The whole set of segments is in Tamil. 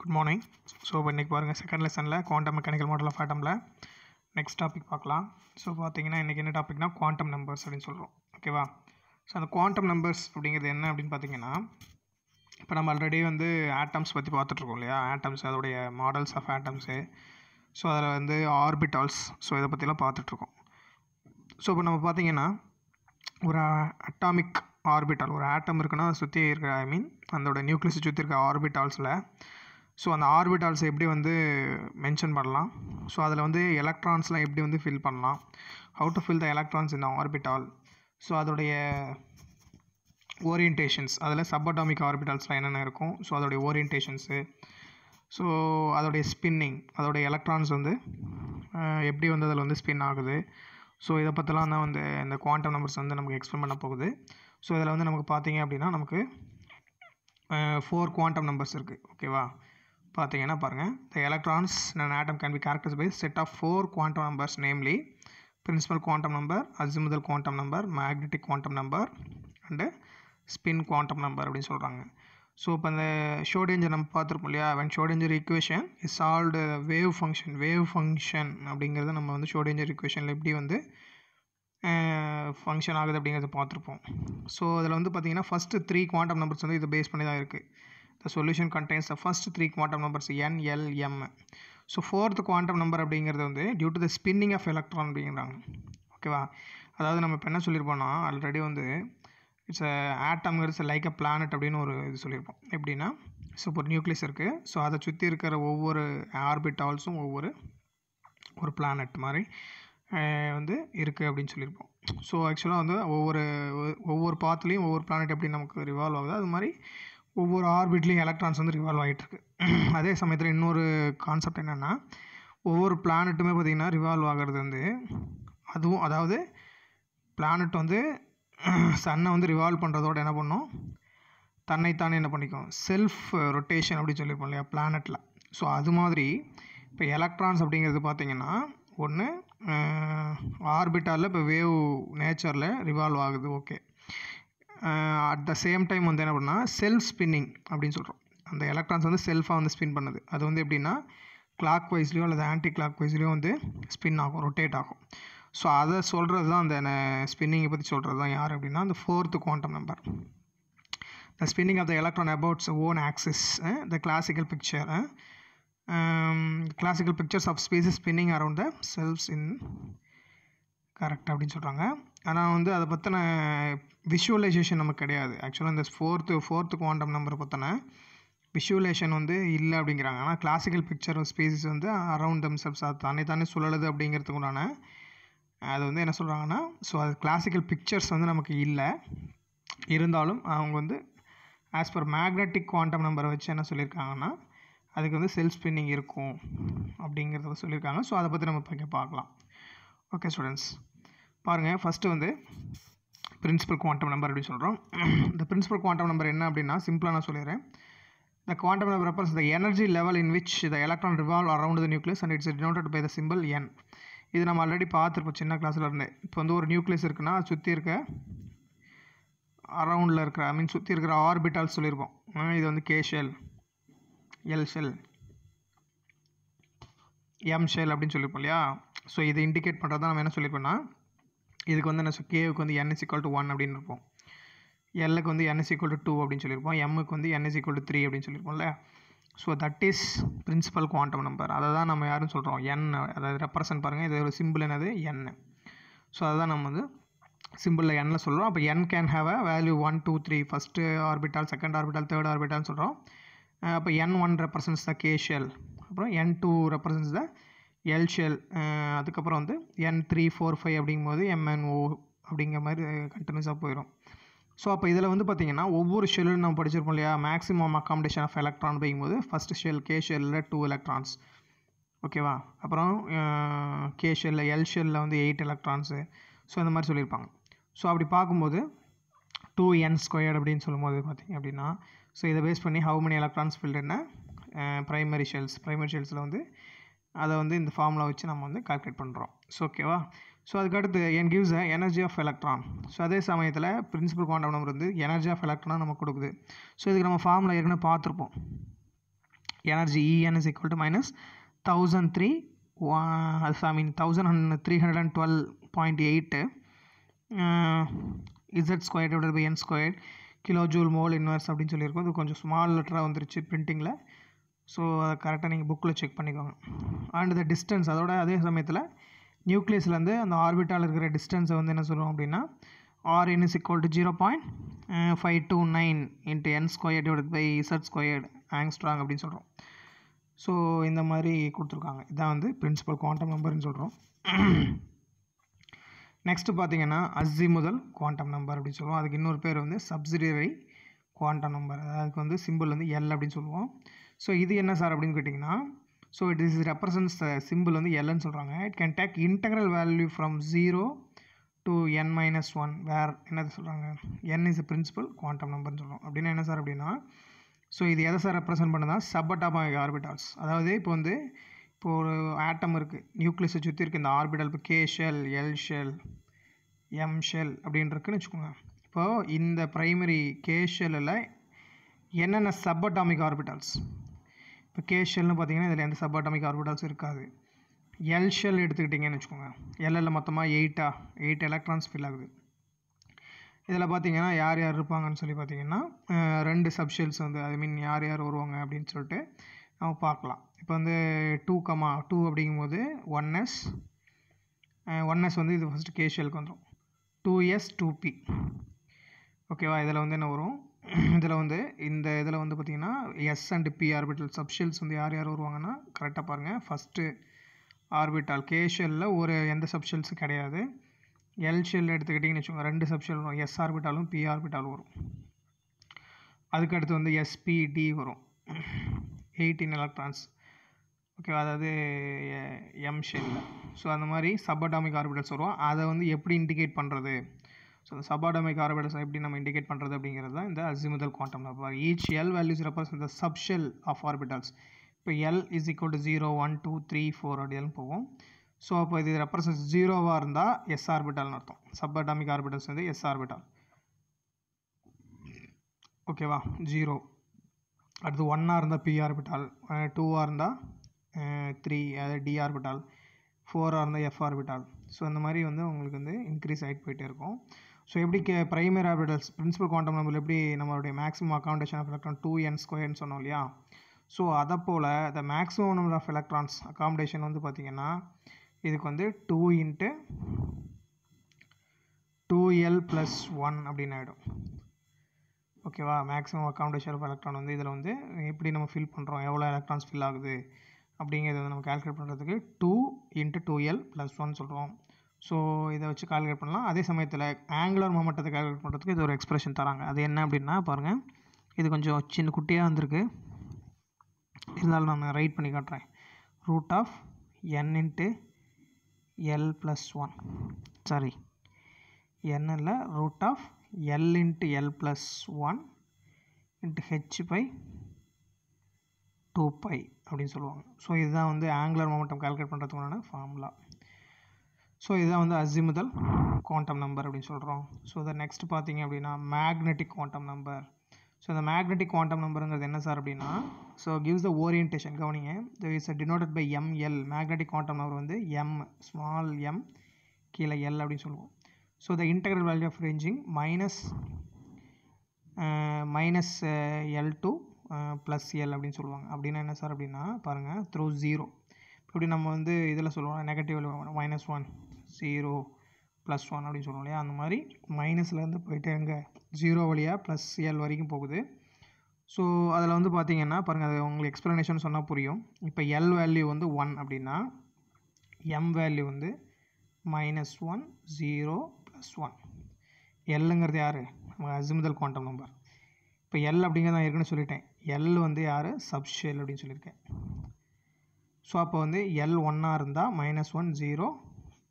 குட் மார்னிங் ஸோ இப்போ இன்றைக்கி பாருங்கள் செகண்ட் லெசனில் குவாண்டம் மெக்கானிக்கல் மாடல் ஆஃப் ஆட்டமில் நெக்ஸ்ட் டாபிக் பார்க்கலாம் ஸோ பார்த்தீங்கன்னா இன்றைக்கி என்ன டாபிக்னா குவாண்டம் நம்பர்ஸ் அப்படின்னு சொல்கிறோம் ஓகேவா ஸோ அந்த குவாண்டம் நம்பர்ஸ் அப்படிங்கிறது என்ன அப்படின்னு பார்த்தீங்கன்னா இப்போ நம்ம ஆல்ரெடி வந்து ஆட்டம்ஸ் பற்றி பார்த்துட்ருக்கோம் இல்லையா ஆட்டம்ஸ் அதோடைய மாடல்ஸ் ஆஃப் ஆட்டம்ஸு ஸோ அதில் வந்து ஆர்பிட்டால்ஸ் ஸோ இதை பற்றிலாம் பார்த்துட்ருக்கோம் ஸோ இப்போ நம்ம பார்த்தீங்கன்னா ஒரு அட்டாமிக் ஆர்பிட்டால் ஒரு ஆட்டம் இருக்குன்னா சுற்றி இருக்கிற ஐ மீன் அதோட நியூக்ளியஸை சுற்றி இருக்க ஆர்பிட்டால்ஸில் ஸோ அந்த ஆர்பிட்டால்ஸ் எப்படி வந்து மென்ஷன் பண்ணலாம் ஸோ அதில் வந்து எலக்ட்ரான்ஸ்லாம் எப்படி வந்து ஃபில் பண்ணலாம் how to fill the electrons இந்த ஆர்பிட்டால் ஸோ அதோடைய ஓரியன்டேஷன்ஸ் அதில் சப்பட்டாமிக் ஆர்பிட்டால்ஸ்லாம் என்னென்ன இருக்கும் ஸோ அதோடைய ஓரியன்டேஷன்ஸு ஸோ அதோடைய ஸ்பின்னிங் அதோடைய எலக்ட்ரான்ஸ் வந்து எப்படி வந்து அதில் வந்து ஸ்பின் ஆகுது ஸோ இதை பற்றிலாம் தான் வந்து இந்த குவாண்டம் நம்பர்ஸ் வந்து நமக்கு எக்ஸ்பிளைன் பண்ண போகுது ஸோ இதில் வந்து நமக்கு பார்த்தீங்க அப்படின்னா நமக்கு ஃபோர் குவாண்டம் நம்பர்ஸ் இருக்குது ஓகேவா பார்த்தீங்கன்னா பாருங்கள் த எலக்ட்ரான்ஸ் நான் atom can be characters by set of four quantum numbers namely principal quantum number azimuthal quantum number magnetic quantum number and spin quantum number அப்படின்னு சொல்கிறாங்க ஸோ இப்போ அந்த ஷோடேஞ்சர் நம்ம பார்த்துருப்போம் இல்லையா when Schrodinger equation is solved wave function wave function அப்படிங்கிறத நம்ம வந்து ஷோடேஞ்சர் இக்குவேஷனில் எப்படி வந்து ஃபங்க்ஷன் ஆகுது அப்படிங்கிறத பார்த்துருப்போம் ஸோ அதில் வந்து பார்த்திங்கன்னா ஃபஸ்ட்டு த்ரீ குவாண்டம் நம்பர்ஸ் வந்து இதை பேஸ் பண்ணி தான் இருக்குது The solution contains the first three quantum numbers n, l, m. So fourth quantum number அப்படிங்கிறது வந்து due to the spinning of electron அப்படிங்கிறாங்க ஓகேவா அதாவது நம்ம இப்போ என்ன சொல்லியிருப்போம்னா ஆல்ரெடி வந்து it's atom it's like a planet அப்படின்னு ஒரு இது சொல்லியிருப்போம் எப்படின்னா ஸோ ஒரு நியூக்ளியஸ் இருக்குது ஸோ அதை சுற்றி இருக்கிற ஒவ்வொரு ஆர்பிட் ஆல்ஸும் ஒவ்வொரு ஒரு பிளானட் மாதிரி வந்து இருக்குது அப்படின்னு சொல்லியிருப்போம் ஸோ ஆக்சுவலாக வந்து ஒவ்வொரு ஒவ்வொரு பாத்துலேயும் ஒவ்வொரு பிளானட் எப்படி நமக்கு ரிவால்வ் ஆகுது அது மாதிரி ஒவ்வொரு ஆர்பிட்லேயும் எலக்ட்ரான்ஸ் வந்து ரிவால்வ் ஆகிட்டுருக்கு அதே சமயத்தில் இன்னொரு கான்செப்ட் என்னென்னா ஒவ்வொரு பிளானெட்டுமே பார்த்திங்கன்னா ரிவால்வ் ஆகிறது வந்து அதுவும் அதாவது பிளானட் வந்து சன்னை வந்து ரிவால்வ் பண்ணுறதோட என்ன பண்ணும் தன்னைத்தானே என்ன பண்ணிக்கும் செல்ஃப் ரொட்டேஷன் அப்படின்னு சொல்லியிருப்போம் இல்லையா பிளானெட்டில் ஸோ அது மாதிரி இப்போ எலக்ட்ரான்ஸ் அப்படிங்கிறது பார்த்திங்கன்னா ஒன்று ஆர்பிட்டாலில் இப்போ வேவ் நேச்சரில் ரிவால்வ் ஆகுது okay at the same time வந்து என்ன பண்ணால் செல்ஃப் ஸ்பின்னிங் அப்படின்னு சொல்கிறோம் அந்த எலக்ட்ரான்ஸ் வந்து செல்ஃபாக வந்து ஸ்பின் பண்ணுது அது வந்து எப்படின்னா கிளாக் வைஸ்லேயோ அல்லது ஆன்டி கிளாக் வைஸ்லேயோ வந்து ஸ்பின் ஆகும் ரொட்டேட் ஆகும் ஸோ அதை சொல்கிறது தான் அந்த ஸ்பின்னிங்கை பற்றி சொல்கிறது தான் யார் அப்படின்னா அந்த fourth quantum number the spinning of the electron abouts own axis the classical picture classical pictures of spaces spinning around the cells in correct அப்படின்னு சொல்கிறாங்க ஆனால் வந்து அதை பற்றின விஷுவலைசேஷன் நமக்கு கிடையாது ஆக்சுவலாக இந்த ஃபோர்த்து ஃபோர்த்து குவாண்டம் நம்பரை பற்றின விஷுவலேஷன் வந்து இல்லை அப்படிங்கிறாங்க ஆனால் கிளாசிக்கல் பிக்சர் ஸ்பேசிஸ் ஸ்பேசஸ் வந்து அரவுண்ட் தம் செல்ஸ் அது தானே தானே சுழலுது அப்படிங்கிறதுக்குண்டான அது வந்து என்ன சொல்கிறாங்கன்னா ஸோ அது கிளாசிக்கல் பிக்சர்ஸ் வந்து நமக்கு இல்லை இருந்தாலும் அவங்க வந்து ஆஸ் பர் மேக்னட்டிக் குவாண்டம் நம்பரை வச்சு என்ன சொல்லியிருக்காங்கன்னா அதுக்கு வந்து செல்ஃப் ஸ்பின்னிங் இருக்கும் அப்படிங்கிறத சொல்லியிருக்காங்க ஸோ அதை பற்றி நம்ம பார்க்கலாம் ஓகே ஸ்டூடெண்ட்ஸ் பாருங்கள் ஃபஸ்ட்டு வந்து பிரின்சிபல் குவாண்டம் நம்பர் அப்படின்னு சொல்கிறோம் இந்த பிரின்சிபல் குவாண்டம் நம்பர் என்ன அப்படின்னா சிம்பிளாக நான் சொல்லிடுறேன் இந்த quantum number refers the energy level in which which electron revolve revolve the nucleus and it's denoted by the simple n இது நம்ம ஆல்ரெடி பார்த்துருப்போம் சின்ன கிளாஸில் இருந்து இப்போ வந்து ஒரு நியூக்ளியஸ் இருக்குன்னா சுற்றி இருக்க அரவுண்டில் இருக்கிற ஐ மீன் சுற்றி இருக்கிற ஆர்பிட்டால் சொல்லியிருப்போம் இது வந்து K shell L shell M shell அப்படின்னு சொல்லியிருப்போம் இல்லையா ஸோ இதை இண்டிகேட் பண்ணுறது தான் நம்ம என்ன சொல்லியிருப்போம்னா இதுக்கு வந்து என்ன கேவுக்கு வந்து என்எஸ் சிக்கல் டு ஒன் அப்படின்னு இருப்போம் எல்லுக்கு வந்து என்எஸ் சிக்கல் டு டூ அப்படின்னு சொல்லியிருப்போம் எம்முக்கு வந்து என்எஸ் சிக்கல் டு த்ரீ அப்படின்னு சொல்லியிருப்போம்ல so that is principal quantum number அதை தான் நம்ம யாரும் சொல்கிறோம் என் அதாவது ரெப்ரசன்ட் பாருங்கள் இது ஒரு சிம்பிள் என்னது என் ஸோ அதை தான் நம்ம வந்து சிம்பிளில் எண்ணில் சொல்கிறோம் அப்போ n can have a value one two three first orbital second orbital third ஆர்பிட்டால்னு சொல்கிறோம் அப்போ n one represents the K shell அப்புறம் n two represents the shell அதுக்கப்புறம் வந்து என் த்ரீ ஃபோர் ஃபைவ் அப்படிங்கும்போது எம்என்ஓ அப்படிங்கிற மாதிரி கண்டினியூஸாக போயிடும் ஸோ அப்போ இதில் வந்து பார்த்திங்கன்னா ஒவ்வொரு ஷெல்லும் நம்ம படிச்சிருப்போம் இல்லையா மேக்ஸிமம் அக்காமடேஷன் ஆஃப் எலக்ட்ரான் அப்படிங்கும்போது ஃபஸ்ட் ஷெல் கே ஷெல்லில் டூ எலக்ட்ரான்ஸ் ஓகேவா அப்புறம் கே ஷெல்லில் எல் ஷெல்லில் வந்து எயிட் எலக்ட்ரான்ஸு ஸோ இந்த மாதிரி சொல்லியிருப்பாங்க ஸோ அப்படி பார்க்கும்போது டூ என் ஸ்கொயர்டு அப்படின்னு சொல்லும்போது பார்த்திங்க அப்படின்னா ஸோ இதை பேஸ் பண்ணி ஹவு மெனி எலக்ட்ரான்ஸ் ஃபில்டுன்னு ப்ரைமரி ஷெல்ஸ் ப்ரைமரி ஷெல்ஸில் வந்து அதை வந்து இந்த ஃபார்முலா வச்சு நம்ம வந்து கால்குலேட் பண்ணுறோம் ஸோ ஓகேவா ஸோ அதுக்கடுத்து n gives a energy of electron so அதே சமயத்தில் பிரின்சிபல் குவாண்டம் நம்பர் வந்து எனர்ஜி ஆஃப் எலக்ட்ரான் நமக்கு கொடுக்குது ஸோ இதுக்கு நம்ம ஃபார்முலா ஏற்கனவே பார்த்துருப்போம் energy En is equal to minus thousand three I mean thousand hund three hundred and twelve point eight Z square divide by n square kilo joule mole inverse அப்படின்னு சொல்லியிருக்கோம் இது கொஞ்சம் ஸ்மால் லெட்டராக வந்துருச்சு பிரிண்டிங்கில் ஸோ அதை கரெக்டாக நீங்கள் புக்கில் செக் பண்ணிக்கோங்க அண்ட் த டிஸ்டன்ஸ் அதோட அதே சமயத்தில் நியூக்ளியஸ்லேருந்து அந்த ஆர்பிட்டால் இருக்கிற டிஸ்டன்ஸை வந்து என்ன சொல்லுவோம் அப்படின்னா r n is equal to zero point five two nine into n square divide by Z squared angstrom அப்படின்னு சொல்கிறோம் ஸோ இந்த மாதிரி கொடுத்துருக்காங்க இதான் வந்து பிரின்சிபல் குவாண்டம் நம்பர்னு சொல்கிறோம் நெக்ஸ்ட்டு பார்த்தீங்கன்னா அஸ்ஸி முதல் குவாண்டம் நம்பர் அப்படின்னு சொல்லுவோம் அதுக்கு இன்னொரு பேர் வந்து சப்சிடரி குவாண்டம் நம்பர் அதுக்கு வந்து சிம்பிள் வந்து எல் அப்படின்னு சொல்லுவோம் ஸோ இது என்ன சார் அப்படின்னு கேட்டிங்கன்னா so it is represents simple வந்து எல்ன்னு சொல்கிறாங்க it can take integral value from zero to n minus one where என்னது சொல்கிறாங்க என் இஸ் பிரின்சிபல் குவாண்டம் நம்பர்னு சொல்கிறோம் அப்படின்னா என்ன சார் அப்படின்னா ஸோ இது எதை சார் ரெப்ரசென்ட் பண்ணுதுன்னா சப்பட்டாபாய் ஆர்பிட்டால்ஸ் அதாவது இப்போ வந்து இப்போ ஒரு ஆட்டம் இருக்குது நியூக்ளியஸை சுற்றி இருக்க இந்த ஆர்பிட்டல் இப்போ K shell L shell M shell அப்படின்ட்டுருக்குன்னு வச்சுக்கோங்க இப்போது இந்த ப்ரைமரி கே ஷெல்லில் என்னென்ன சப்பட்டாமிக் ஆர்பிட்டால்ஸ் இப்போ கே ஷெல்னு பார்த்தீங்கன்னா இதில் எந்த சப்பாட்டமிக் ஆர்பிட்டால்ஸும் இருக்காது எல் ஷெல் எடுத்துக்கிட்டிங்கன்னு வச்சுக்கோங்க எல்எல்ல மொத்தமாக எயிட்டா எயிட் எலக்ட்ரான்ஸ் ஃபில் ஆகுது இதில் பார்த்தீங்கன்னா யார் யார் இருப்பாங்கன்னு சொல்லி பார்த்தீங்கன்னா ரெண்டு சப்ஷெல்ஸ் வந்து ஐ மீன் யார் யார் வருவாங்க அப்படின்னு சொல்லிட்டு நம்ம பார்க்கலாம் இப்போ வந்து டூ கமா டூ அப்படிங்கும்போது ஒன் எஸ் ஒன் எஸ் வந்து இது ஃபஸ்ட்டு கேஷியலுக்கு வந்துடும் டூ எஸ் டூ பி ஓகேவா இதில் வந்து என்ன வரும் இதில் வந்து இந்த இதில் வந்து பார்த்திங்கன்னா s and p orbital subshells வந்து யார் யார் வருவாங்கன்னா கரெக்டாக பாருங்கள் ஃபஸ்ட்டு ஆர்பிட்டால் கேஷெல்லில் ஒரு எந்த சப்ஷெல்ஸும் கிடையாது எல் ஷெல் எடுத்துக்கிட்டிங்கன்னு வச்சுக்கோங்க ரெண்டு சப்ஷெல் வரும் எஸ் ஆர்பிட்டாலும் பி ஆர்பிட்டாலும் வரும் அதுக்கடுத்து வந்து எஸ்பிடி வரும் எயிட்டீன் எலக்ட்ரான்ஸ் ஓகே அதாவது எம் ஸோ அந்த மாதிரி சப்படாமிக் ஆர்பிட்டல்ஸ் வரும் அதை வந்து எப்படி இண்டிகேட் பண்ணுறது ஸோ இந்த சபாடமிக் ஆர்பிட்டல்ஸ் எப்படி நம்ம இண்டிகேட் பண்ணுறது அப்படிங்கிறது தான் இந்த azimuthal quantum number each l values represent the subshell of orbitals இப்போ l is equal to zero one two three four அப்படியெல்லாம் போவோம் ஸோ அப்போ இது ரெப்ரசன்ஸ் ஜீரோவாக இருந்தால் எஸ் ஆர்பிட்டல்னு அர்த்தம் சப் அட்டாமிக் ஆர்பிட்டல்ஸ் வந்து எஸ் ஆர்பிட்டல் ஓகேவா ஜீரோ அடுத்து ஒன்னாக இருந்தால் பி ஆர்பிட்டால் டூவாக இருந்தால் த்ரீ அதாவது டி ஆர்பிட்டால் ஃபோராக இருந்தால் எஃப் ஆர்பிட்டால் ஸோ அந்த மாதிரி வந்து உங்களுக்கு வந்து இன்க்ரீஸ் ஆகிட்டு போயிட்டே இருக்கும் ஸோ எப்படி K primary orbitals principal quantum number எப்படி நம்மளுடைய maximum accommodation of electron two n ஸ்கொயர்னு சொன்னோம் இல்லையா ஸோ அதை போல் the maximum number of electrons accommodation வந்து பார்த்திங்கன்னா இதுக்கு வந்து two into two l plus one அப்படின்னு ஆகிடும் ஓகேவா மேக்ஸிமம் அக்காமடேஷன் ஆஃப் எலக்ட்ரான் வந்து இதில் வந்து எப்படி நம்ம ஃபில் பண்ணுறோம் எவ்வளோ எலக்ட்ரான்ஸ் ஃபில் ஆகுது அப்படிங்கிறத நம்ம கேல்குலேட் பண்ணுறதுக்கு two into two l plus one சொல்கிறோம் ஸோ இதை வச்சு கால்குலேட் பண்ணலாம் அதே சமயத்தில் ஆங்குலர் மொமெண்ட்டத்தை கால்குலேட் பண்ணுறதுக்கு இது ஒரு எக்ஸ்ப்ரெஷன் தராங்க அது என்ன அப்படின்னா பாருங்கள் இது கொஞ்சம் சின்ன குட்டியாக வந்திருக்கு இருந்தாலும் நான் ரைட் பண்ணி காட்டுறேன் root of n into l plus one sorry என்னில் root of l into l plus one into h by two pi அப்படின்னு சொல்லுவாங்க ஸோ இதுதான் வந்து ஆங்குலர் மொமெண்டம் கால்குலேட் பண்ணுறதுக்கு ஃபார்முலா ஸோ இதுதான் வந்து முதல் குவாண்டம் நம்பர் அப்படின்னு சொல்கிறோம் ஸோ இதை நெக்ஸ்ட் பார்த்தீங்க அப்படின்னா மேக்னெட்டிக் குவாண்டம் நம்பர் ஸோ இந்த மேக்னெட்டிக் குவாண்டம் நம்பருங்கிறது என்ன சார் அப்படின்னா ஸோ கிவ்ஸ் த ஓரியன்டேஷன் கவனிங்க the is denoted by ml magnetic quantum number வந்து எம் ஸ்மால் எம் கீழே எல் அப்படின்னு சொல்லுவோம் so the integral value of ranging minus minus l to plus l அப்படின்னு சொல்லுவாங்க அப்படின்னா என்ன சார் அப்படின்னா பாருங்கள் த்ரூ ஜீரோ இப்படி நம்ம வந்து இதில் சொல்லுவோம் negative minus one zero plus one அப்படின்னு சொல்லுவோம் இல்லையா அந்த மாதிரி மைனஸ்லேருந்து போயிட்டு அங்கே ஜீரோ வழியாக ப்ளஸ் ஏழு வரைக்கும் போகுது ஸோ அதில் வந்து பார்த்திங்கன்னா பாருங்கள் அது உங்களுக்கு எக்ஸ்ப்ளனேஷன் சொன்னால் புரியும் இப்போ எல் வேல்யூ வந்து ஒன் அப்படின்னா எம் வேல்யூ வந்து minus one zero plus one எல்லுங்கிறது யார் நம்ம அசுமுதல் குவாண்டம் நம்பர் இப்போ எல் அப்படிங்கிறது நான் இருக்குன்னு சொல்லிட்டேன் எல் வந்து யார் சப்ஷெல் அப்படின்னு சொல்லியிருக்கேன் ஸோ அப்போ வந்து எல் ஒன்னாக இருந்தால் minus one zero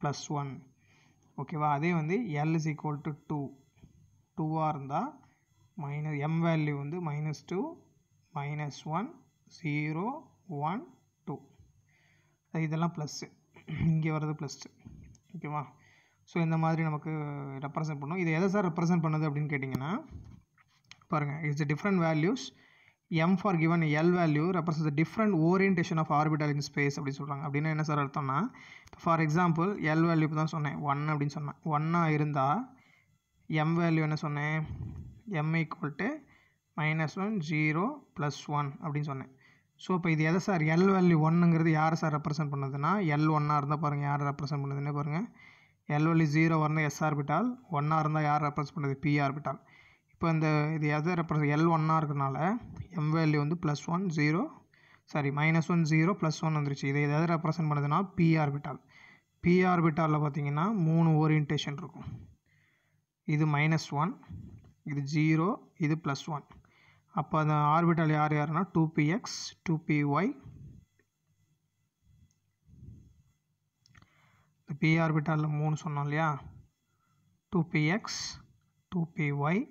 plus one ஓகேவா அதே வந்து l is equal to two டூவாக இருந்தால் மைனஸ் எம் வேல்யூ வந்து minus two minus one zero one two இதெல்லாம் ப்ளஸ்ஸு இங்கே வர்றது ப்ளஸ்ஸு ஓகேவா ஸோ இந்த மாதிரி நமக்கு ரெப்ரசன்ட் பண்ணும் இது எதை சார் ரெப்ரசன்ட் பண்ணுது அப்படின்னு கேட்டிங்கன்னா பாருங்கள் it's different values m for given l value represents different orientation of orbital in space அப்படின்னு சொல்கிறாங்க அப்படின்னா என்ன சார் அர்த்தம்னா ஃபார் எக்ஸாம்பிள் எல் வேல்யூ தான் சொன்னேன் ஒன் அப்படின்னு சொன்னேன் ஒன்னாக இருந்தால் எம் வேல்யூ என்ன சொன்னேன் m equal to minus one zero plus one அப்படின்னு சொன்னேன் ஸோ இப்போ இது எதை சார் எல் வேல்யூ ஒன்னுங்கிறது யார் சார் ரெப்ரசென்ட் பண்ணுதுன்னா எல் ஒன்னாக இருந்தால் பாருங்கள் யார் ரெப்ரசென்ட் பண்ணுதுன்னு பாருங்கள் எல் வேல்யூ ஜீரோ வரணும் எஸ் ஆர்பிட்டால் ஒன்னாக இருந்தால் யார் ரெப்ரசென்ட் பண்ணுது பி ஆர்பிட்டால் இப்போ இந்த இது எதை ரெப்ரஸ் எல் ஒன்னாக இருக்கிறனால எம் வேல்யூ வந்து plus one zero sorry minus one zero plus one வந்துருச்சு இதை எதை ரெப்ரசன்ட் பண்ணுதுன்னா பி ஆர்பிட்டால் பி ஆர்பிட்டாலில் பார்த்தீங்கன்னா மூணு ஓரியன்டேஷன் இருக்கும் இது மைனஸ் ஒன் இது ஜீரோ இது ப்ளஸ் ஒன் அப்போ அந்த ஆர்பிட்டால் யார் யாருன்னா two p x two p y இந்த பி ஆர்பிட்டாலில் மூணு சொன்னோம் இல்லையா two p x two p y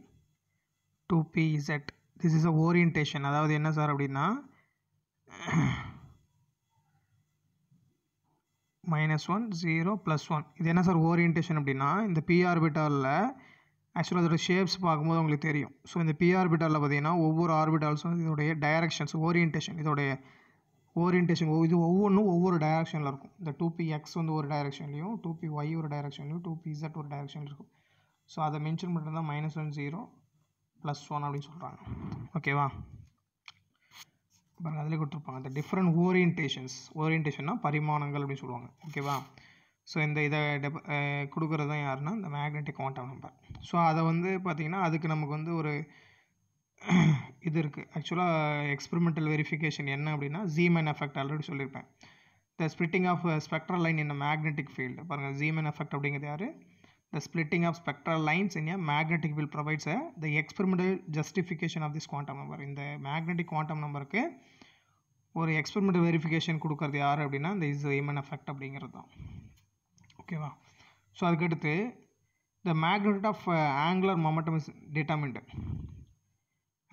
two p z this is a orientation அதாவது என்ன சார் அப்படின்னா minus one zero plus one இது என்ன சார் ஓரியன்டேஷன் அப்படின்னா இந்த பிஆர்பிட்டாலில் ஆக்சுவலாக அதோட ஷேப்ஸ் பார்க்கும்போது உங்களுக்கு தெரியும் ஸோ இந்த பிஆர்பிட்டாலில் பார்த்தீங்கன்னா ஒவ்வொரு ஆர்பிட்டால்ஸும் இதோடைய டைரக்ஷன்ஸ் ஓரியன்டேஷன் இதோடைய ஓரியன்டேஷன் இது ஒவ்வொன்றும் ஒவ்வொரு டைரக்ஷனில் இருக்கும் இந்த டூ பி எக்ஸ் வந்து ஒரு டைரக்ஷன்லையும் டூ பி ஒய் ஒரு டைரக்ஷன்லையும் டூ பி இசட் ஒரு டைரக்ஷன் இருக்கும் ஸோ அதை மென்ஷன் பண்ணுறது தான் minus one zero plus one அப்படின்னு சொல்கிறாங்க ஓகேவா பாருங்கள் அதிலே கொடுத்துருப்பாங்க இந்த டிஃப்ரெண்ட் ஓரியன்டேஷன்ஸ் ஓரியன்டேஷன்னா பரிமாணங்கள் அப்படின்னு சொல்லுவாங்க ஓகேவா ஸோ இந்த இதை டெப் கொடுக்குறது தான் யாருன்னா இந்த மேக்னெட்டிக் குவாண்டம் நம்பர் ஸோ அதை வந்து பார்த்திங்கன்னா அதுக்கு நமக்கு வந்து ஒரு இது இருக்குது ஆக்சுவலாக எக்ஸ்பெரிமெண்டல் வெரிஃபிகேஷன் என்ன அப்படின்னா ஜீமன் எஃபெக்ட் ஆல்ரெடி சொல்லியிருப்பேன் the splitting of spectral line இந்த மேக்னெட்டிக் ஃபீல்டு பாருங்கள் ஜீமன் எஃபெக்ட் அப்படிங்கிறது யார் The splitting of spectral lines in a magnetic field provides a, the experimental justification of this quantum number. in the magnetic quantum number numberக்கு ஒரு experimental verification கொடுக்கறது யார் அப்படின்னா இந்த is the Eman effect அப்படிங்கிறது தான் ஓகேவா ஸோ அதுக்கடுத்து the magnet of angular momentum is determined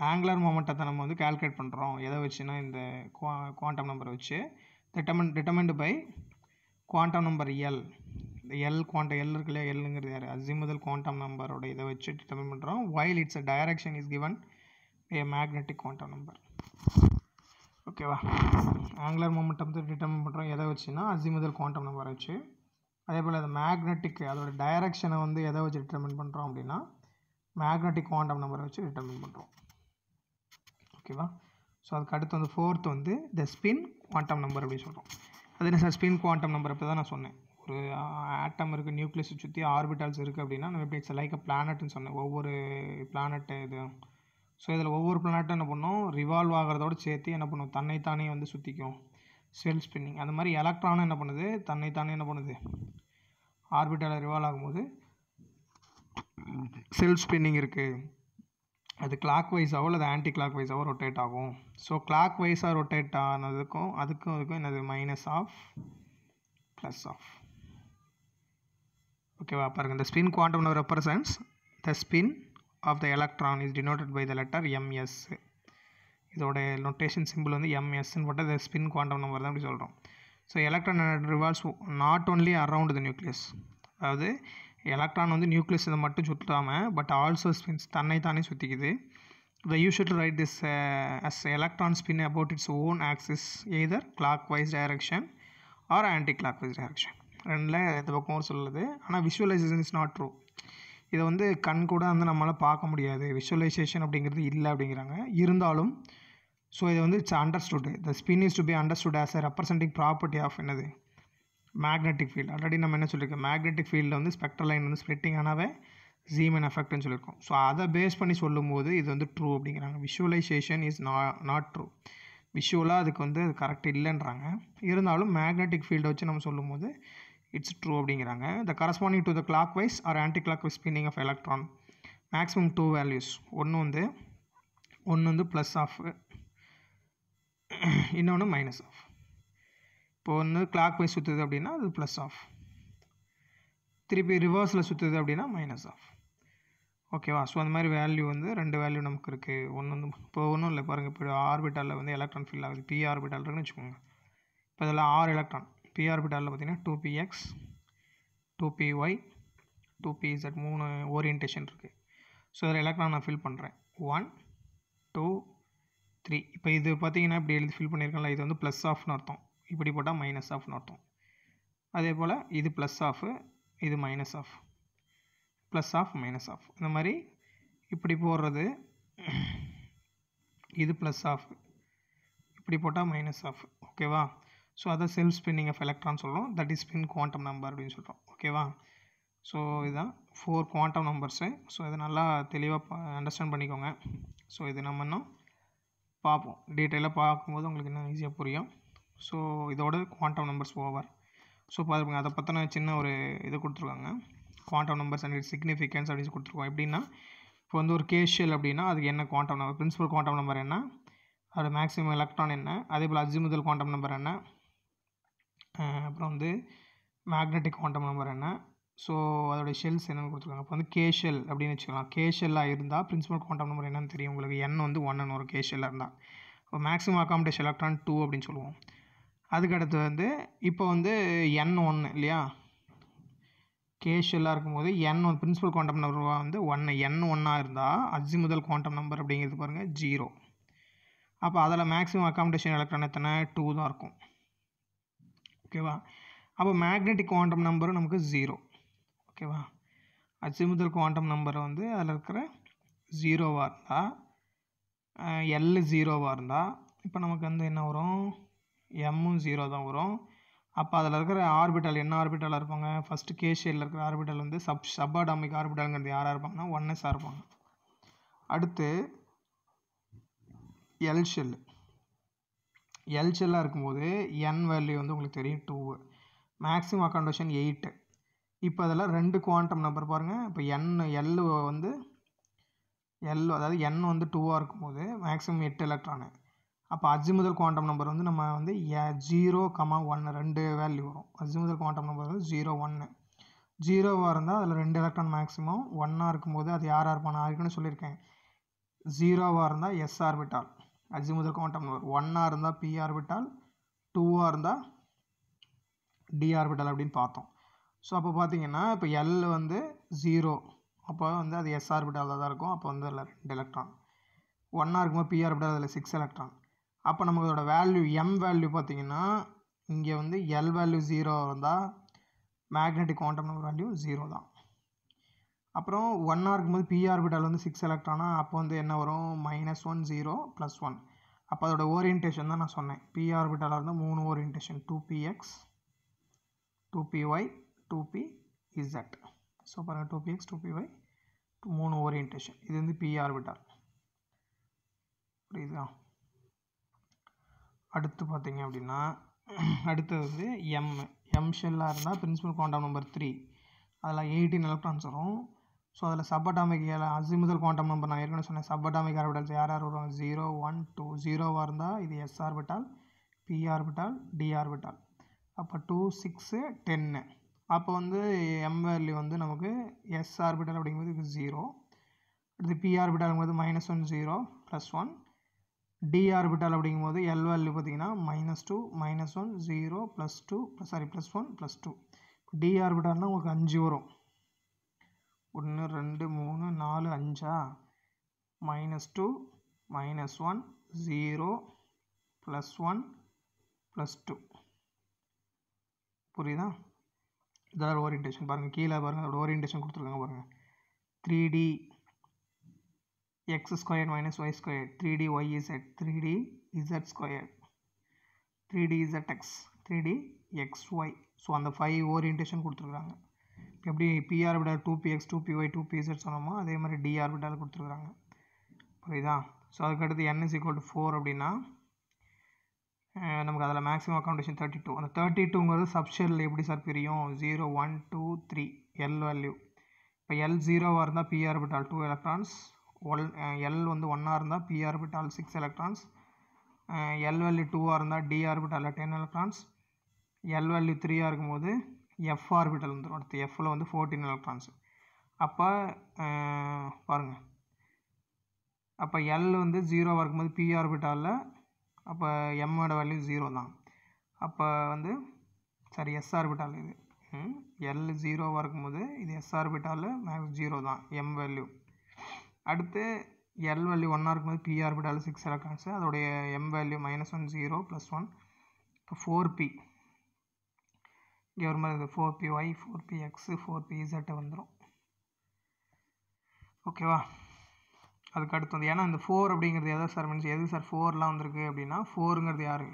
angular மொமெண்டத்தை நம்ம வந்து கால்குலேட் பண்ணுறோம் எதை வச்சுன்னா இந்த குவா குவாண்டம் நம்பரை வச்சு determine determined by quantum number l இந்த எல் குவாண்டம் எல் இருக்கு இல்லையா எல்லுங்கிறது யார் அசிமுதல் குவாண்டம் நம்பரோட இதை வச்சு டிட்டர்மின் பண்ணுறோம் while it's a direction is given a magnetic quantum number ஓகேவா ஆங்குலர் மொமெண்டம் டிட்டர்மின் பண்ணுறோம் எதை வச்சுன்னா அசிமுதல் குவாண்டம் நம்பரை வச்சு அதே போல் அது மேக்னெட்டிக் அதோட டைரக்ஷனை வந்து எதை வச்சு டிட்டர்மின் பண்ணுறோம் அப்படின்னா மேக்னெட்டிக் குவாண்டம் நம்பரை வச்சு டிட்டர்மின் பண்ணுறோம் ஓகேவா ஸோ அதுக்கு அடுத்து வந்து ஃபோர்த் வந்து த ஸ்பின் குவாண்டம் நம்பர் அப்படின்னு சொல்கிறோம் அது என்ன சார் ஸ்பின் குவாண்டம் நம்பர் அப்படி தான் நான் சொன்னேன் ஒரு ஆட்டம் இருக்குது நியூக்ளியஸை சுற்றி ஆர்பிட்டால்ஸ் இருக்குது அப்படின்னா நம்ம எப்படி லைக் அ பிளானட்னு சொன்னேன் ஒவ்வொரு பிளானட்டு இது ஸோ இதில் ஒவ்வொரு பிளானட்டும் என்ன பண்ணும் ரிவால்வ் ஆகிறதோடு சேர்த்து என்ன பண்ணும் தன்னைத்தானே வந்து சுற்றிக்கும் செல் ஸ்பின்னிங் அந்த மாதிரி எலக்ட்ரானும் என்ன பண்ணுது தன்னைத்தானே என்ன பண்ணுது ஆர்பிட்டால் ரிவால்வ் ஆகும்போது செல் ஸ்பின்னிங் இருக்குது அது கிளாக் வைஸாகவோ அல்லது ஆன்டி கிளாக் வைஸாகவோ ரொட்டேட் ஆகும் ஸோ கிளாக் வைஸாக ரொட்டேட் ஆனதுக்கும் அதுக்கும் அதுக்கும் என்னது மைனஸ் ஆஃப் ப்ளஸ் ஆஃப் ஓகேவா பாருங்க இந்த spin quantum number represents the spin of the electron is denoted by the letter m s இதோடய நொட்டேஷன் சிம்பிள் வந்து எம்எஸ்ன்னு போட்டால் இந்த ஸ்பின் குவாண்டம் நம்பர் தான் அப்படி சொல்கிறோம் so electron revolves not only around the nucleus அதாவது எலக்ட்ரான் வந்து நியூக்ளியஸ் இதை மட்டும் சுற்றாமல் பட் ஆல்சோ ஸ்பின்ஸ் தன்னை தானே சுற்றிக்குது the you should write this as electron spin about its own axis either clockwise direction or anti clockwise direction ரெண்டில் எந்த பக்கமும் சொல்லுது ஆனால் விஷுவலைசேஷன் இஸ் நாட் ட்ரூ இதை வந்து கண் கூட வந்து நம்மளால் பார்க்க முடியாது விஷுவலைசேஷன் அப்படிங்கிறது இல்லை அப்படிங்கிறாங்க இருந்தாலும் ஸோ இதை வந்து it's understood the spin is to be understood as a representing property of என்னது மேக்னெட்டிக் ஃபீல்டு ஆல்ரெடி நம்ம என்ன சொல்லியிருக்கோம் மேக்னெட்டிக் ஃபீல்டில் வந்து ஸ்பெக்ட்ரல் லைன் வந்து ஸ்ப்ளிட்டிங் ஆனாவே ஜீமன் எஃபெக்ட்னு சொல்லியிருக்கோம் ஸோ அதை பேஸ் பண்ணி சொல்லும்போது இது வந்து ட்ரூ அப்படிங்கிறாங்க விஷுவலைசேஷன் இஸ் நா நாட் ட்ரூ விஷுவலாக அதுக்கு வந்து அது கரெக்ட் இல்லைன்றாங்க இருந்தாலும் மேக்னெட்டிக் ஃபீல்டை வச்சு நம்ம சொல்லும்போது இட்ஸ் ட்ரூ அப்படிங்கிறாங்க the corresponding to the clockwise or anti clockwise spinning of electron maximum two values ஒன்று வந்து ஒன்று வந்து ப்ளஸ் ஆஃப் இன்னொன்று மைனஸ் ஆஃப் இப்போ ஒன்று கிளாக் வைஸ் சுற்றுது அப்படின்னா அது ப்ளஸ் ஆஃப் திருப்பி ரிவர்ஸில் சுற்றுது அப்படின்னா மைனஸ் ஆஃப் ஓகேவா ஸோ அந்த மாதிரி வேல்யூ வந்து ரெண்டு வேல்யூ நமக்கு இருக்குது ஒன்று வந்து இப்போ ஒன்றும் இல்லை பாருங்கள் இப்போ ஆர்பிட்டாலில் வந்து எலக்ட்ரான் ஃபில் ஆகுது பி ஆர்பிட்டால் இருக்குன்னு வச்சுக்கோங்க இப்போ அதில் ஆறு எலக்ட்ரான் பி ஆர்பிட்டாலில் பார்த்தீங்கன்னா two p x two p y two p z மூணு ஓரியன்டேஷன் இருக்குது ஸோ இதில் எலக்ட்ரான் நான் ஃபில் பண்ணுறேன் ஒன் டூ த்ரீ இப்போ இது பார்த்தீங்கன்னா இப்படி எழுதி ஃபில் பண்ணியிருக்கேன்ல இது வந்து ப்ளஸ் ஆஃப்னு அர்த்தம் இப்படி போட்டால் மைனஸ் ஆஃப்னு அர்த்தம் அதே போல் இது ப்ளஸ் ஆஃபு இது minus half plus half minus half இந்த மாதிரி இப்படி போடுறது இது ப்ளஸ் ஆஃப் இப்படி போட்டால் மைனஸ் ஆஃப் ஓகேவா ஸோ அதை செல்ஃப் ஸ்பின்னிங் ஆஃப் எலக்ட்ரான் சொல்கிறோம் that is spin quantum number அப்படின்னு சொல்கிறோம் ஓகேவா ஸோ இதுதான் ஃபோர் குவாண்டம் நம்பர்ஸு ஸோ இதை நல்லா தெளிவாக அண்டர்ஸ்டாண்ட் பண்ணிக்கோங்க ஸோ இது நம்ம இன்னும் பார்ப்போம் டீட்டெயிலாக பார்க்கும்போது உங்களுக்கு இன்னும் ஈஸியாக புரியும் ஸோ இதோட குவாண்டம் நம்பர்ஸ் ஓவர் ஸோ பார்த்துருங்க அதை பற்றின சின்ன ஒரு இது கொடுத்துருக்காங்க quantum numbers and it significance அப்படின்னு கொடுத்துருக்கோம் எப்படின்னா இப்போ வந்து ஒரு கேஷியல் அப்படின்னா அதுக்கு என்ன quantum number principal quantum number என்ன அதோட மேக்ஸிமம் எலக்ட்ரான் என்ன அதே போல் அஜிமுதல் குவாண்டம் நம்பர் என்ன அப்புறம் வந்து மேக்னெட்டிக் குவாண்டம் நம்பர் என்ன ஸோ அதோடய ஷெல்ஸ் என்னென்னு கொடுத்துருக்காங்க இப்போ வந்து கேஷல் அப்படின்னு வச்சுக்கலாம் கேஷெல்லாக இருந்தால் பிரின்சிபல் குவாண்டம் நம்பர் என்னன்னு தெரியும் உங்களுக்கு என் வந்து அண்ட் ஒரு கேஷெல்லாக இருந்தால் இப்போ மேக்ஸிமம் அக்காமடேஷன் எலக்ட்ரான் டூ அப்படின்னு சொல்லுவோம் அதுக்கடுத்து வந்து இப்போ வந்து என் ஒன்று இல்லையா கேஷுவலாக இருக்கும்போது n one principal quantum number வந்து ஒன்று என் ஒன்னாக இருந்தால் அஜி முதல் குவாண்டம் நம்பர் அப்படிங்கிறது பாருங்கள் ஜீரோ அப்போ அதில் மேக்ஸிமம் அக்காமடேஷன் எலக்ட்ரான் எத்தனை டூ தான் இருக்கும் ஓகேவா அப்போ மேக்னெட்டிக் குவாண்டம் நம்பரும் நமக்கு ஜீரோ ஓகேவா அச்சுமுதல் குவாண்டம் நம்பரை வந்து அதில் இருக்கிற ஜீரோவாக இருந்தால் எல் ஜீரோவாக இருந்தால் இப்போ நமக்கு வந்து என்ன வரும் எம்மும் ஜீரோ தான் வரும் அப்போ அதில் இருக்கிற ஆர்பிட்டல் என்ன ஆர்பிட்டலாக இருப்பாங்க ஃபஸ்ட்டு கேஷியரில் இருக்கிற ஆர்பிட்டல் வந்து சப் சப்பாடாமிக் ஆர்பிட்டலுங்கிறது யாராக இருப்பாங்கன்னா ஒன்னஸாக இருப்பாங்க அடுத்து எல் ஷெல்லு எல்சியலாக இருக்கும்போது என் வேல்யூ வந்து உங்களுக்கு தெரியும் டூவு மேக்ஸிமம் அக்காண்டேஷன் எயிட்டு இப்போ அதில் ரெண்டு குவாண்டம் நம்பர் பாருங்கள் இப்போ என் எல் வந்து எல் அதாவது என் வந்து டூவாக இருக்கும்போது மேக்ஸிமம் எட்டு எலக்ட்ரானு அப்போ அஜி முதல் குவாண்டம் நம்பர் வந்து நம்ம வந்து ஜீரோ கமா ஒன்று ரெண்டு வேல்யூ வரும் அஜி முதல் குவாண்டம் நம்பர் வந்து ஜீரோ ஒன்று ஜீரோவாக இருந்தால் அதில் ரெண்டு எலக்ட்ரான் மேக்ஸிமம் ஒன்னாக இருக்கும்போது அது யாராக இருப்பானா இருக்குன்னு சொல்லியிருக்கேன் ஜீரோவாக இருந்தால் s orbital azimuthal quantum number ஒன்னாக இருந்தால் பி ஆர்பிட்டால் டூவாக இருந்தால் டி ஆர்பிட்டால் அப்படின்னு பார்த்தோம் ஸோ அப்போ பார்த்தீங்கன்னா இப்போ எல் வந்து ஜீரோ அப்போ வந்து அது எஸ் ஆர்பிட்டால் தான் இருக்கும் அப்போ வந்து அதில் ரெண்டு எலக்ட்ரான் ஒன்னாக இருக்கும்போது பி ஆர்பிட்டால் அதில் சிக்ஸ் எலக்ட்ரான் அப்போ நமக்கு அதோடய வேல்யூ எம் வேல்யூ பார்த்திங்கன்னா இங்கே வந்து எல் வேல்யூ ஜீரோ இருந்தால் magnetic quantum number value zero தான் அப்புறம் ஒன் இருக்கும்போது பி ஆர்பிட்டால் வந்து சிக்ஸ் எலக்ட்ரானா அப்போ வந்து என்ன வரும் minus one zero plus one அப்போ அதோட ஓரியன்டேஷன் தான் நான் சொன்னேன் பி ஆர்பிட்டால் மூணு orientation two p x two p y two p z so பாருங்கள் two p x two p y மூணு ஓரியன்டேஷன் இது வந்து பி ஆர்பிட்டால் புரியுதா அடுத்து பார்த்தீங்க அப்படின்னா அடுத்தது வந்து எம் எம் ஷெல்லாக இருந்தால் பிரின்சிபல் குவாண்டம் நம்பர் த்ரீ அதில் எயிட்டீன் எலக்ட்ரான்ஸ் வரும் ஸோ அதில் சப் அட்டாமிக் ஏழை முதல் குவாண்டம் நம்பர் நான் ஏற்கனவே சொன்னேன் சப் அட்டாமிக் ஆர்பிட்டல்ஸ் யார் யார் வரும் ஜீரோ ஒன் டூ ஜீரோவாக இருந்தால் இது s orbital p orbital d orbital அப்போ டூ சிக்ஸு டென்னு அப்போ வந்து எம் வேல்யூ வந்து நமக்கு எஸ் ஆர்பிட்டல் அப்படிங்கும்போது இது ஜீரோ அடுத்து பி போது minus one zero plus one d orbital அப்படிங்கும்போது எல் வேல்யூ பார்த்தீங்கன்னா minus two minus one zero plus two sorry plus one plus two d ஆர்பிட்டால்னால் உங்களுக்கு அஞ்சு வரும் ஒன்று ரெண்டு மூணு நாலு அஞ்சா minus two minus one zero plus one plus two புரியுதா இதான் ஓரியன்டேஷன் பாருங்கள் கீழே பாருங்கள் அதோட ஓரியன்டேஷன் கொடுத்துருக்காங்க பாருங்கள் three d x square minus y square three d y z three d z square three d z x three d x y so அந்த ஃபைவ் ஓரியன்டேஷன் கொடுத்துருக்குறாங்க எப்படி p orbital two p x two p y two p z சொன்னோமோ அதே மாதிரி டி ஆர்பிட்டால் கொடுத்துருக்குறாங்க புரியுதா ஸோ அதுக்கடுத்து n is equal to four அப்படின்னா நமக்கு அதில் மேக்ஸிமம் அக்கௌண்டேஷன் தேர்ட்டி டூ அந்த தேர்ட்டி டூங்கிறது சப்ஷெல் எப்படி சார் பிரியும் zero one two three l value இப்போ எல் ஜீரோவாக இருந்தால் பி ஆர்பிட்டால் டூ எலக்ட்ரான்ஸ் ஒல் எல் வந்து ஒன்னாக இருந்தால் p orbital six electrons l value டூவாக இருந்தால் டி ஆர்பிட்டாலில் டென் எலக்ட்ரான்ஸ் எல் வேல்யூ த்ரீயாக இருக்கும்போது எஃப் ஆர்பிட்டல் வந்துடும் அடுத்து எஃப்பில் வந்து ஃபோர்டீன் எலக்ட்ரான்ஸ் அப்போ பாருங்கள் அப்போ எல் வந்து ஜீரோவாக இருக்கும்போது பி ஆர்பிட்டாலில் அப்போ எம்மோட வேல்யூ ஜீரோ தான் அப்போ வந்து சரி எஸ் ஆர்பிட்டால் இது எல் ஜீரோவாக இருக்கும்போது இது எஸ் ஆர்பிட்டால் மேக்ஸ் ஜீரோ தான் எம் வேல்யூ அடுத்து எல் வேல்யூ ஒன்னாக இருக்கும்போது பி ஆர்பிட்டால் சிக்ஸ் எலக்ட்ரான்ஸு அதோடைய m value minus one zero plus one இப்போ ஃபோர் பி இங்கே ஒரு மாதிரி இருக்குது four p y four p x four p இசட்டை வந்துடும் ஓகேவா அதுக்கு அடுத்து வந்து ஏன்னா இந்த ஃபோர் அப்படிங்கிறது எதாவது சார் மீன்ஸ் எது சார் ஃபோர்லாம் வந்திருக்கு அப்படின்னா ஃபோருங்கிறது யார்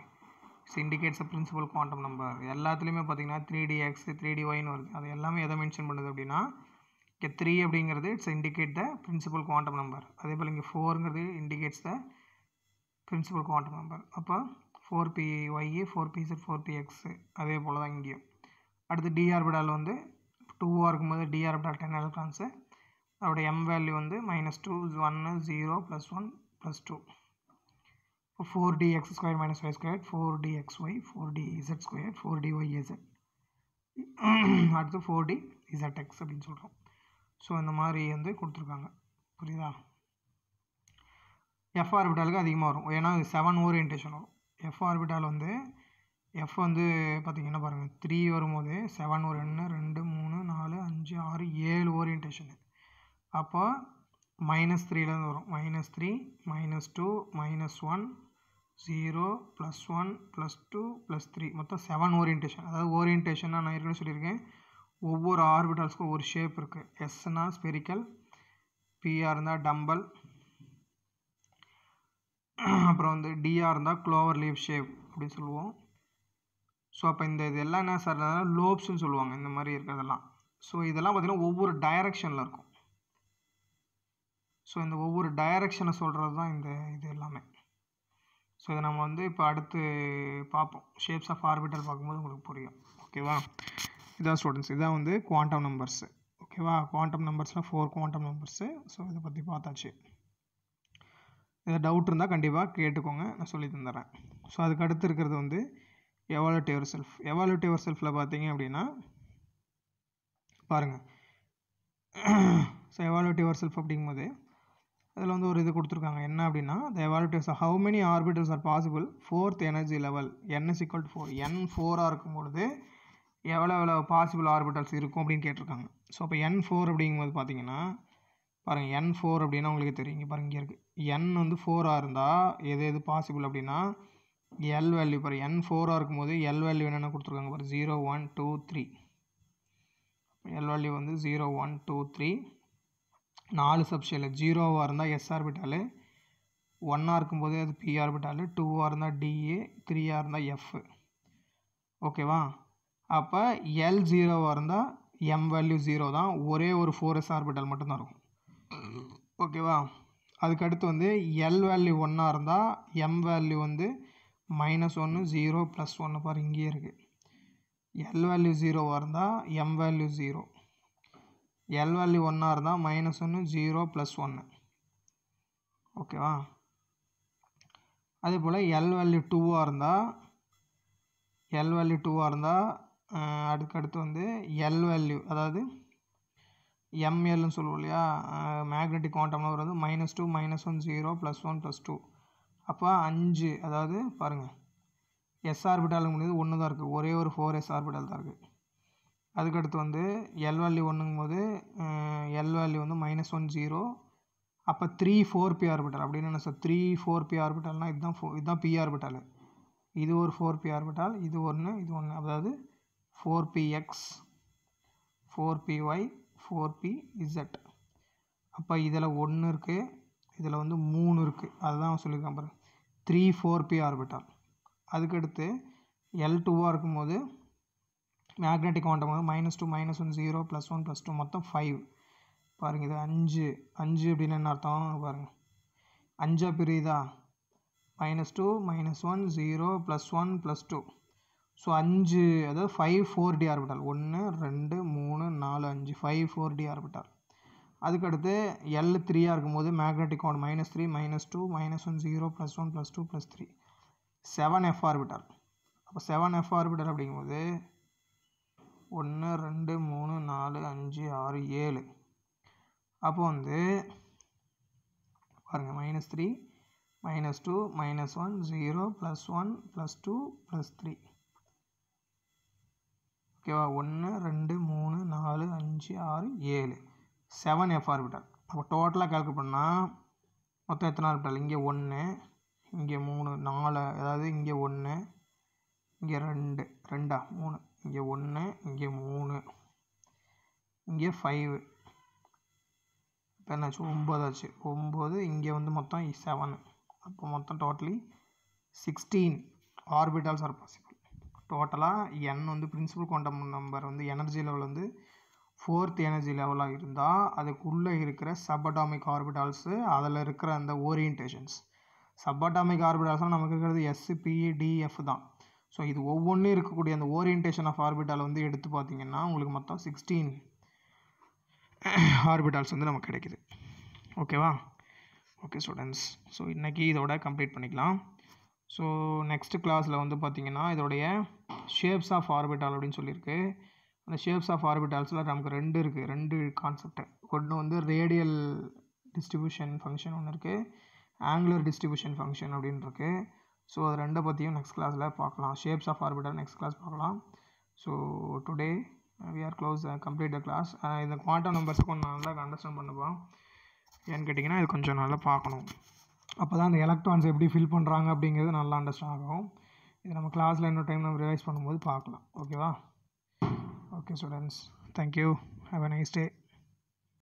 it's indicates a principal quantum number எல்லாத்துலேயுமே பார்த்தீங்கன்னா three d x three d ஒய்னு வருது அது எல்லாமே எதை மென்ஷன் பண்ணுது அப்படின்னா இங்கே த்ரீ அப்படிங்கிறது it's indicate the principal quantum number அதே போல் இங்கே ஃபோருங்கிறது indicates the principal quantum number அப்போ ஃபோர் பி ஒய்ஏ four p z four p x அதே போல் தான் இங்கேயும் அடுத்து டி ஆர்பிடால் வந்து டூவாக இருக்கும்போது டி ஆர்பிடால் டென் எலக்ட்ரான்ஸு அதோடய எம் வேல்யூ வந்து மைனஸ் டூ ஒன்று zero plus one plus two இப்போ four d x square minus y square four d x y four d z square four d y z அடுத்து ஃபோர் டி இசட் எக்ஸ் அப்படின்னு சொல்கிறோம் ஸோ இந்த மாதிரி வந்து கொடுத்துருக்காங்க புரியுதா எஃப் ஆர்பிட்டாலுக்கு அதிகமாக வரும் ஏன்னா செவன் ஓரியன்டேஷன் வரும் எஃப் ஆர்பிட்டால் வந்து எஃப் வந்து பார்த்திங்கன்னா பாருங்கள் த்ரீ வரும்போது செவன் ஒரு எண்ணு ரெண்டு மூணு நாலு அஞ்சு ஆறு ஏழு ஓரியன்டேஷன் அப்போ மைனஸ் த்ரீலேருந்து வரும் minus three minus two minus one zero plus one plus two plus three மொத்தம் செவன் ஓரியன்டேஷன் அதாவது ஓரியன்டேஷனாக நான் இருக்குன்னு சொல்லியிருக்கேன் ஒவ்வொரு ஆர்பிட்டல்ஸ்க்கும் ஒரு ஷேப் இருக்குது எஸ்னால் ஸ்பெரிக்கல் பிஆர் இருந்தால் டம்பல் அப்புறம் வந்து டிஆர் இருந்தால் க்ளோவர் லீவ் ஷேப் அப்படின்னு சொல்லுவோம் ஸோ அப்போ இந்த இது எல்லாம் என்ன சார் லோப்ஸ்ன்னு சொல்லுவாங்க இந்த மாதிரி இருக்கிறதெல்லாம் ஸோ இதெல்லாம் பார்த்திங்கன்னா ஒவ்வொரு டைரக்ஷனில் இருக்கும் ஸோ இந்த ஒவ்வொரு டைரக்ஷனை சொல்கிறது தான் இந்த இது எல்லாமே ஸோ இதை நம்ம வந்து இப்போ அடுத்து பார்ப்போம் ஷேப்ஸ் ஆஃப் ஆர்பிட்டர் பார்க்கும்போது உங்களுக்கு புரியும் ஓகேவா இதான் ஸ்டூடெண்ட்ஸ் இதான் வந்து குவாண்டம் நம்பர்ஸு ஓகேவா குவாண்டம் நம்பர்ஸில் ஃபோர் குவாண்டம் நம்பர்ஸு ஸோ இதை பற்றி பார்த்தாச்சு இதை டவுட் இருந்தால் கண்டிப்பாக கேட்டுக்கோங்க நான் சொல்லி தந்துடுறேன் ஸோ அதுக்கு அடுத்து இருக்கிறது வந்து எவாலுட்டிவ் யுவர் செல்ஃப் எவாலுட்டிவ் செல்ஃபில் பார்த்தீங்க அப்படின்னா பாருங்கள் ஸோ எவாலுட்டிவ் யுவர் செல்ஃப் அப்படிங்கும்போது அதில் வந்து ஒரு இது கொடுத்துருக்காங்க என்ன அப்படின்னா த எவாலுட்டிவ்ஸ் how many orbitals are possible fourth energy level n is equal four n ஃபோராக இருக்கும்பொழுது எவ்வளோ எவ்வளோ பாசிபிள் ஆர்பிட்டல்ஸ் இருக்கும் அப்படின்னு கேட்டிருக்காங்க ஸோ அப்போ என் ஃபோர் அப்படிங்கும்போது பார்த்தீங்கன்னா பாருங்கள் என் ஃபோர் அப்படின்னா உங்களுக்கு தெரியும் பாருங்கள் இங்கே இருக்குது என் வந்து ஃபோராக இருந்தால் எது எது பாசிபிள் அப்படின்னா எல் வேல்யூ பாரு என் ஃபோராக இருக்கும்போது எல் வேல்யூ என்னென்ன கொடுத்துருக்காங்க பாரு zero one two three l value வந்து ஜீரோ ஒன் டூ த்ரீ நாலு சப்ஷேலு ஜீரோவாக இருந்தால் எஸ் ஆர்பிட்டாலு ஒன்னாக இருக்கும்போது அது பி ஆர்பிட்டாலு டூவாக இருந்தால் டிஏ த்ரீயாக இருந்தால் எஃப் ஓகேவா அப்போ எல் ஜீரோவாக இருந்தால் எம் வேல்யூ ஜீரோ தான் ஒரே ஒரு ஃபோர் எஸ் ஆர்பிட்டல் மட்டும்தான் இருக்கும் ஓகேவா அதுக்கடுத்து வந்து எல் வேல்யூ ஒன்னாக இருந்தால் எம் வேல்யூ வந்து மைனஸ் ஒன்று ஜீரோ ப்ளஸ் ஒன்று பாரு இங்கேயே இருக்குது எல் வேல்யூ ஜீரோவாக இருந்தால் m value zero l value ஒன்னாக இருந்தால் மைனஸ் ஒன்று ஜீரோ ப்ளஸ் ஒன்று ஓகேவா அதே போல் எல் வேல்யூ டூவாக இருந்தால் எல் வேல்யூ டூவாக இருந்தால் அடுக்கடுத்து வந்து எல் வேல்யூ அதாவது எம்எல்னு சொல்லுவோம் இல்லையா மேக்னெட்டிக் குவாண்டம்னு வந்து minus two minus one zero plus one plus two அப்போ அஞ்சு அதாவது பாருங்கள் எஸ் முடியுது ஒன்று தான் இருக்குது ஒரே ஒரு ஃபோர் எஸ் ஆர்பிட்டால் தான் இருக்குது அதுக்கடுத்து வந்து எல் வேல்யூ ஒன்றுங்கும் போது எல் வேல்யூ வந்து மைனஸ் ஒன் ஜீரோ அப்போ த்ரீ ஃபோர் பி ஆர்பிட்டல் அப்படின்னு என்ன சார் த்ரீ ஃபோர் பி ஆர்பிட்டல்னால் இதுதான் ஃபோ இதுதான் பி ஆர்பிட்டால் இது ஒரு ஃபோர் பி ஆர்பிட்டால் இது ஒன்று இது ஒன்று அதாவது four p x four p y four p z அப்போ இதில் ஒன்று இருக்குது இதில் வந்து மூணு இருக்குது அதுதான் சொல்லியிருக்கான் பாருங்கள் த்ரீ ஃபோர் பி ஆர்பிட்டால் அதுக்கடுத்து எல் டூவாக இருக்கும்போது மேக்னெட்டிக் குவாண்டம் வந்து minus two minus one zero plus one plus two மொத்தம் ஃபைவ் பாருங்கள் இது அஞ்சு அஞ்சு அப்படின்னு என்ன அர்த்தம் பாருங்கள் அஞ்சா பிரியுதா minus two minus one zero plus one plus two so அஞ்சு அதாவது ஃபைவ் ஃபோர் டி ஆர்பிட்டால் ஒன்று ரெண்டு மூணு நாலு அஞ்சு ஃபைவ் ஃபோர் டி ஆர்பிட்டால் அதுக்கடுத்து எல் த்ரீயாக இருக்கும்போது மேக்னெட்டிக் கோன் minus three minus two minus one zero plus one plus two plus three seven f orbital அப்போ செவன் எஃப் ஆர்பிட்டர் அப்படிங்கும்போது ஒன்று ரெண்டு மூணு நாலு அஞ்சு ஆறு ஏழு அப்போ வந்து பாருங்கள் minus three minus two minus one zero plus one plus two plus three ஓகேவா ஒன்று ரெண்டு மூணு நாலு அஞ்சு ஆறு ஏழு செவன் எஃப் ஆர்பிட்டல் அப்போ டோட்டலாக கால்குலேட் பண்ணால் மொத்தம் எத்தனை ஆர்பிட்டல் இங்கே ஒன்று இங்கே மூணு நாலு அதாவது இங்கே ஒன்று இங்கே ரெண்டு ரெண்டா மூணு இங்கே ஒன்று இங்கே மூணு இங்கே ஃபைவு இப்போ என்னாச்சு ஒம்பதாச்சு ஒம்பது இங்கே வந்து மொத்தம் செவனு அப்போ மொத்தம் totally sixteen orbitals are possible டோட்டலாக என் வந்து பிரின்சிபல் குவாண்டம் நம்பர் வந்து எனர்ஜி லெவல் வந்து ஃபோர்த் எனர்ஜி லெவலாக இருந்தால் அதுக்குள்ளே இருக்கிற சப்படாமிக் ஆர்பிட்டால்ஸு அதில் இருக்கிற அந்த ஓரியன்டேஷன்ஸ் சப்படாமிக் ஆர்பிட்டால்ஸ்னால் நமக்கு இருக்கிறது எஸ்பிஇ டிஎஃப் தான் ஸோ இது ஒவ்வொன்றும் இருக்கக்கூடிய அந்த ஓரியன்டேஷன் ஆஃப் ஆர்பிட்டால் வந்து எடுத்து பார்த்திங்கன்னா உங்களுக்கு மொத்தம் சிக்ஸ்டீன் ஆர்பிட்டால்ஸ் வந்து நமக்கு கிடைக்குது ஓகேவா ஓகே ஸ்டூடெண்ட்ஸ் ஸோ இன்றைக்கி இதோட கம்ப்ளீட் பண்ணிக்கலாம் ஸோ நெக்ஸ்ட் கிளாஸில் வந்து பார்த்திங்கன்னா இதோடைய ஷேப்ஸ் ஆஃப் ஆர்பிட்டால் அப்படின்னு சொல்லியிருக்கு அந்த ஷேப்ஸ் ஆஃப் ஆர்பிட்டால்ஸில் நமக்கு ரெண்டு இருக்குது ரெண்டு கான்செப்ட்டு ஒன்று வந்து ரேடியல் டிஸ்ட்ரிபியூஷன் ஃபங்க்ஷன் ஒன்று இருக்குது ஆங்குலர் டிஸ்ட்ரிபியூஷன் ஃபங்க்ஷன் அப்படின்னு இருக்குது ஸோ அது ரெண்டை பற்றியும் நெக்ஸ்ட் கிளாஸில் பார்க்கலாம் shapes of orbital next class பார்க்கலாம் so today we are close complete the class இந்த குவாண்டம் நம்பர்ஸுக்கு கொஞ்சம் நல்லா அண்டர்ஸ்டாண்ட் பண்ணுவோம் ஏன்னு கேட்டிங்கன்னா இது கொஞ்சம் நல்லா பார்க்கணும் அப்போ தான் அந்த எலக்ட்ரான்ஸ் எப்படி ஃபில் பண்ணுறாங்க அப்படிங்கிறது நல்லா அண்டர்ஸ்டாண்ட் ஆகும் இது நம்ம கிளாஸில் இன்னொரு டைம் நம்ம ரிவைஸ் பண்ணும்போது பார்க்கலாம் ஓகேவா okay students thank you have a nice day